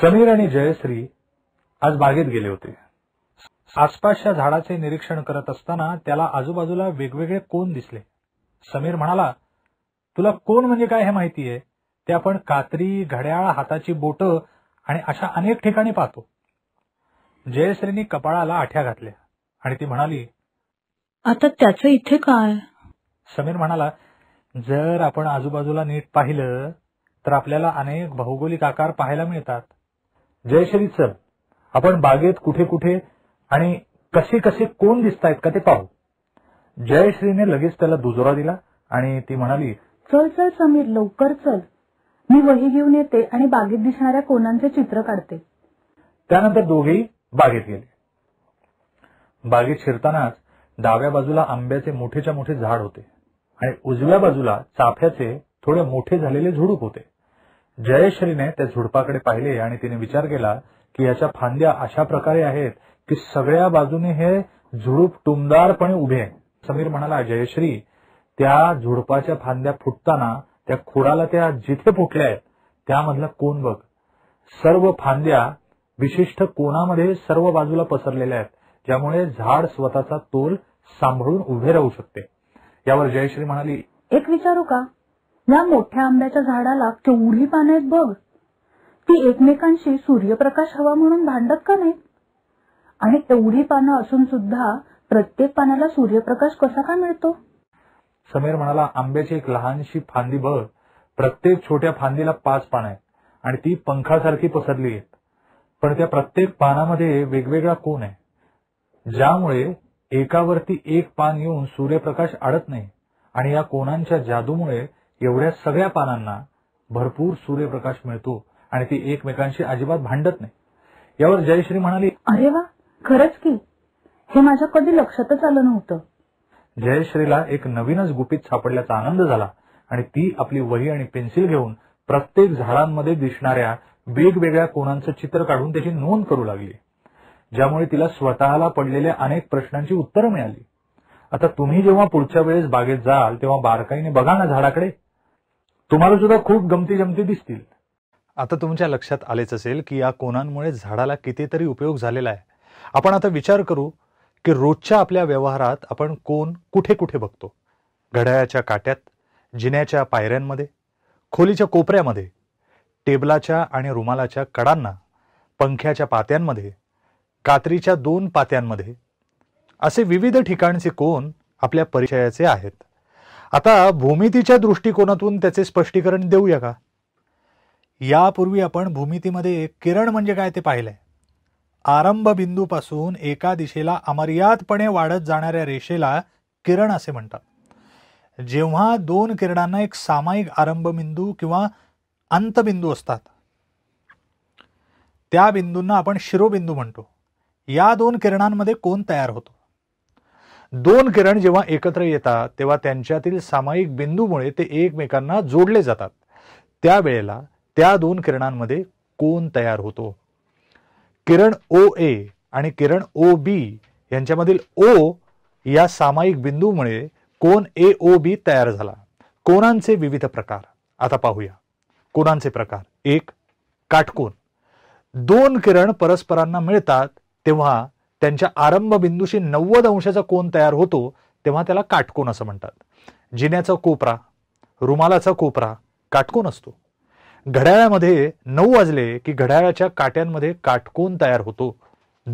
समीर आणि जयश्री आज बागेत गेले होते आसपासच्या झाडाचे निरीक्षण करत असताना त्याला आजूबाजूला वेगवेगळे कोण दिसले समीर म्हणाला तुला कोण म्हणजे काय हे माहिती आहे ते आपण कात्री घड्याळ हाताची बोट आणि अशा अनेक ठिकाणी पाहतो जयश्रीनी कपाळाला आठ्या घातल्या आणि ती म्हणाली आता त्याच इथे काय समीर म्हणाला जर आपण आजूबाजूला नीट पाहिलं तर आपल्याला अनेक भौगोलिक आकार पाहायला मिळतात जयश्री सर आपण बागेत कुठे कुठे आणि कसे कसे कोण दिसतायत का ते पाहू जयश्रीने लगेच त्याला दुजोरा दिला आणि ती म्हणाली चल चल समीर लवकर चल मी वही घेऊन येते आणि बागेत दिसणाऱ्या कोणांचे चित्र काढते त्यानंतर दोघेही बागेत गेले बागेत शिरतानाच डाव्या बाजूला आंब्याचे मोठेच्या मोठे झाड होते आणि उजव्या बाजूला चाफ्याचे थोडे मोठे झालेले झुडूप होते जयश्रीने त्या झुडपाकडे पाहिले आणि तिने विचार केला की याच्या फांद्या अशा प्रकारे आहेत की सगळ्या बाजूने हे झुडूप टुमदारपणे उभे समीर म्हणाला जयश्री त्या झुडपाच्या फांद्या फुटताना त्या खोडाला त्या जिथे फुटल्या आहेत त्यामधला कोण बघ सर्व फांद्या विशिष्ट कोणामध्ये सर्व बाजूला पसरलेल्या आहेत ज्यामुळे झाड स्वतःचा तोल सांभाळून उभे राहू शकते यावर जयश्री म्हणाली एक विचारू का या मोठ्या आंब्याच्या झाडाला केवढी पानं आहेत बघ ती एकमेकांशी सूर्यप्रकाश हवा म्हणून भांडत का नाही आणि तेवढी पानं असून सुद्धा प्रत्येक पानाला सूर्यप्रकाश कसा का मिळतो समीर म्हणाला आंब्याची एक लहानशी फांदी बघ प्रत्येक छोट्या फांदीला पाच पानं आहेत आणि ती पंखासारखी पसरली आहेत पण त्या प्रत्येक पानामध्ये वेगवेगळा कोण आहे ज्यामुळे एकावरती एक पान येऊन सूर्यप्रकाश अडत नाही आणि या कोणांच्या जादूमुळे एवढ्या सगळ्या पानांना भरपूर सूर्यप्रकाश मिळतो आणि ती एकमेकांशी अजिबात भांडत नाही यावर जयश्री म्हणाली अरे वा खरंच की हे माझ्या कधी लक्षातच आलं नव्हतं जयश्रीला एक नवीनच गुपित सापडल्याचा आनंद झाला आणि ती आपली वही आणि पेन्सिल घेऊन प्रत्येक झाडांमध्ये दिसणाऱ्या वेगवेगळ्या कोणांचं चित्र काढून त्याची नोंद करू लागली ज्यामुळे तिला स्वतःला पडलेल्या अनेक प्रश्नांची उत्तरं मिळाली आता तुम्ही जेव्हा पुढच्या वेळेस बागेत जाल तेव्हा बारकाईने बघा ना झाडाकडे तुम्हाला सुद्धा खूप गमती जमती दिसतील आता तुमच्या लक्षात आलेच असेल की या कोणांमुळे झाडाला कितीतरी उपयोग झालेला आहे आपण आता विचार करू की रोजच्या आपल्या व्यवहारात आपण कोण कुठे कुठे बघतो घड्याळाच्या काट्यात जिन्याच्या पायऱ्यांमध्ये खोलीच्या कोपऱ्यामध्ये टेबलाच्या आणि रुमालाच्या कडांना पंख्याच्या पात्यांमध्ये कात्रीच्या दोन पात्यांमध्ये असे विविध ठिकाणचे कोण आपल्या परिचयाचे आहेत आता भूमितीच्या दृष्टिकोनातून त्याचे स्पष्टीकरण देऊया का यापूर्वी आपण भूमितीमध्ये किरण म्हणजे काय ते पाहिलंय आरंभ बिंदूपासून एका दिशेला अमर्यादपणे वाढत जाणाऱ्या रेषेला किरण असे म्हणतात जेव्हा दोन किरणांना एक सामायिक आरंभबिंदू किंवा अंतबिंदू असतात त्या बिंदूंना आपण शिरोबिंदू म्हणतो या दोन किरणांमध्ये कोण तयार होतो दोन किरण जेव्हा एकत्र येतात तेव्हा त्यांच्यातील सामायिक बिंदूमुळे ते एकमेकांना जोडले जातात त्यावेळेला त्या दोन किरणांमध्ये कोण तयार होतो किरण ओ ए आणि किरण ओ बी यांच्यामधील ओ या सामायिक बिंदूमुळे कोण ए ओ बी तयार झाला कोणांचे विविध प्रकार आता पाहूया कोणांचे प्रकार एक काटकोन दोन किरण परस्परांना मिळतात तेव्हा त्यांच्या आरंभ बिंदूशी नव्वद अंशाचा कोण तयार होतो तेव्हा त्याला काटकोन असं म्हणतात जिन्याचा कोपरा रुमालाचा कोपरा काटकोन असतो घड्याळामध्ये नऊ वाजले की घड्याळाच्या काट्यांमध्ये काटकोन तयार होतो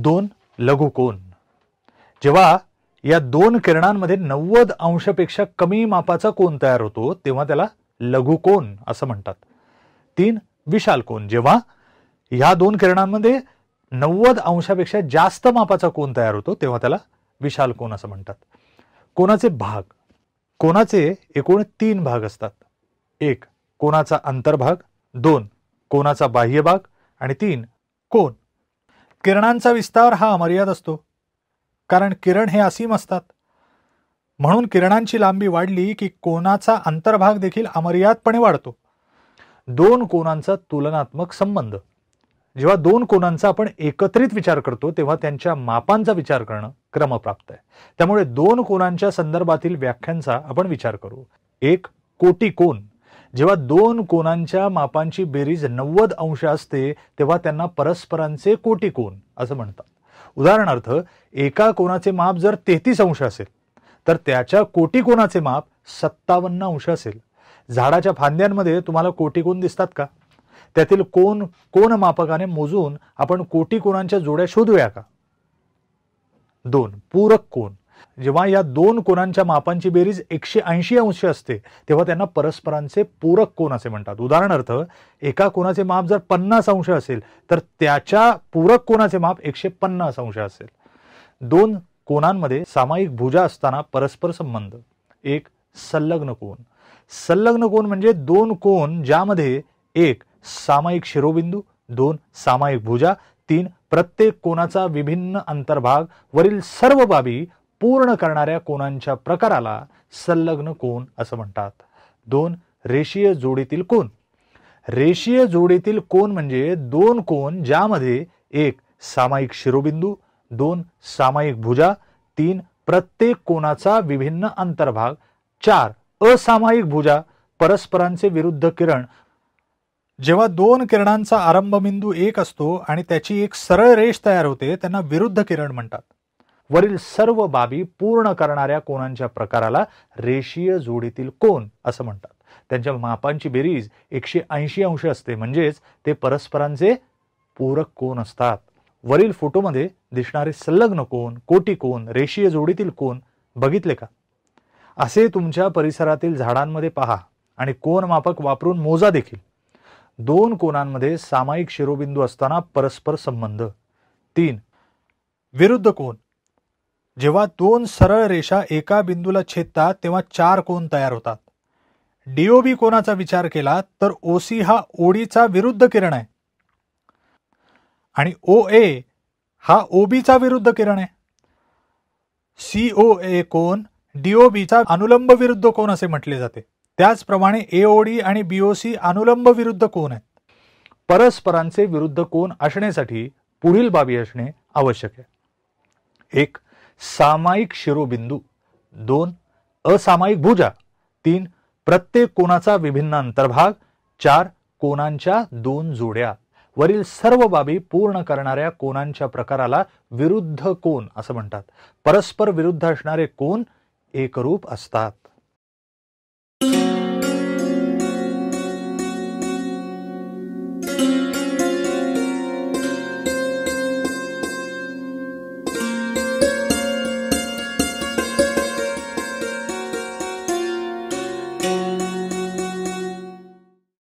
दोन लघुकोन जेव्हा या दोन किरणांमध्ये नव्वद अंशपेक्षा कमी मापाचा कोण तयार होतो तेव्हा त्याला लघुकोन असं म्हणतात तीन विशाल कोन जेव्हा ह्या दोन किरणांमध्ये नव्वद अंशापेक्षा जास्त मापाचा कोण तयार होतो तेव्हा त्याला विशाल कोण असं म्हणतात कोणाचे भाग कोणाचे एकूण तीन भाग असतात एक कोणाचा अंतर्भाग दोन कोणाचा बाह्य भाग आणि तीन कोण किरणांचा विस्तार हा अमर्याद असतो कारण किरण हे असीम असतात म्हणून किरणांची लांबी वाढली की कोणाचा अंतर्भाग देखील अमर्यादपणे वाढतो दोन कोणांचा तुलनात्मक संबंध जेव्हा दोन कोणांचा आपण एकत्रित विचार करतो तेव्हा त्यांच्या मापांचा विचार करणं क्रमप्राप्त आहे त्यामुळे दोन कोणांच्या संदर्भातील व्याख्यांचा आपण विचार करू एक कोटी कोण जेव्हा दोन कोणांच्या मापांची बेरीज नव्वद अंश असते तेव्हा त्यांना परस्परांचे कोटी कोण असं म्हणतात उदाहरणार्थ एका कोणाचे माप जर तेहतीस अंश असेल तर त्याच्या कोटी कोणाचे माप सत्तावन्न अंश असेल झाडाच्या फांद्यांमध्ये तुम्हाला कोटी कोण दिसतात का त्यातील कोण कोण मापकाने मोजून आपण कोटी कोणांच्या जोड्या शोधूया का दोन पूरक कोण जेव्हा या दोन कोणांच्या मापांची बेरीज एकशे ऐंशी अंश असते तेव्हा त्यांना परस्परांचे पूरक कोण असे म्हणतात उदाहरणार्थ एका कोणाचे माप जर पन्नास अंश असेल तर त्याच्या पूरक कोणाचे माप एकशे पन्नास अंश असेल दोन कोणांमध्ये सामायिक भुजा असताना परस्पर संबंध एक संलग्न कोण संलग्न कोण म्हणजे दोन कोण ज्यामध्ये एक सामायिक शिरोबिंदू दोन सामायिक भुजा तीन प्रत्येक कोणाचा विभिन्न अंतर्भाग वरील सर्व बाबी पूर्ण करणाऱ्या कोणांच्या प्रकाराला संलग्न कोण असं म्हणतात दोन रेषीय जोडीतील कोण रेषीय जोडीतील कोण म्हणजे दोन कोण ज्यामध्ये एक सामायिक शिरोबिंदू दोन सामायिक भुजा तीन प्रत्येक कोणाचा विभिन्न अंतर्भाग चार असामायिक भुजा परस्परांचे विरुद्ध किरण जेव्हा दोन किरणांचा आरंभबिंदू एक असतो आणि त्याची एक सरळ रेष तयार होते त्यांना विरुद्ध किरण म्हणतात वरील सर्व बाबी पूर्ण करणाऱ्या कोणांच्या प्रकाराला रेषीय जोडीतील कोण असं म्हणतात त्यांच्या मापांची बेरीज एकशे ऐंशी अंश असते म्हणजेच ते परस्परांचे पूरक कोण असतात वरील फोटोमध्ये दिसणारे संलग्न कोण कोटी कोण रेषीय जोडीतील कोण बघितले का असे तुमच्या परिसरातील झाडांमध्ये पहा आणि कोण मापक वापरून मोजा देखील दोन कोणांमध्ये सामायिक शिरोबिंदू असताना परस्पर संबंध तीन विरुद्ध कोण जेव्हा दोन सरळ रेषा एका बिंदूला छेदतात तेव्हा चार कोण तयार होतात डीओबी कोणाचा विचार केला तर ओसी हा ओडीचा विरुद्ध किरण आहे आणि ओ ए हा ओबीचा विरुद्ध किरण आहे सीओ ए कोण डीओबीचा अनुलंब विरुद्ध कोण असे म्हटले जाते त्याचप्रमाणे एओडी आणि बीओसी अनुलंब विरुद्ध कोण आहेत परस्परांचे विरुद्ध कोण असण्यासाठी पुढील बाबी असणे आवश्यक आहे एक सामायिक शिरोबिंदू दोन असामायिक भुजा तीन प्रत्येक कोणाचा विभिन्न अंतर्भाग चार कोणांच्या दोन जोड्या वरील सर्व बाबी पूर्ण करणाऱ्या कोणांच्या प्रकाराला विरुद्ध कोण असं म्हणतात परस्पर विरुद्ध असणारे कोण एकरूप असतात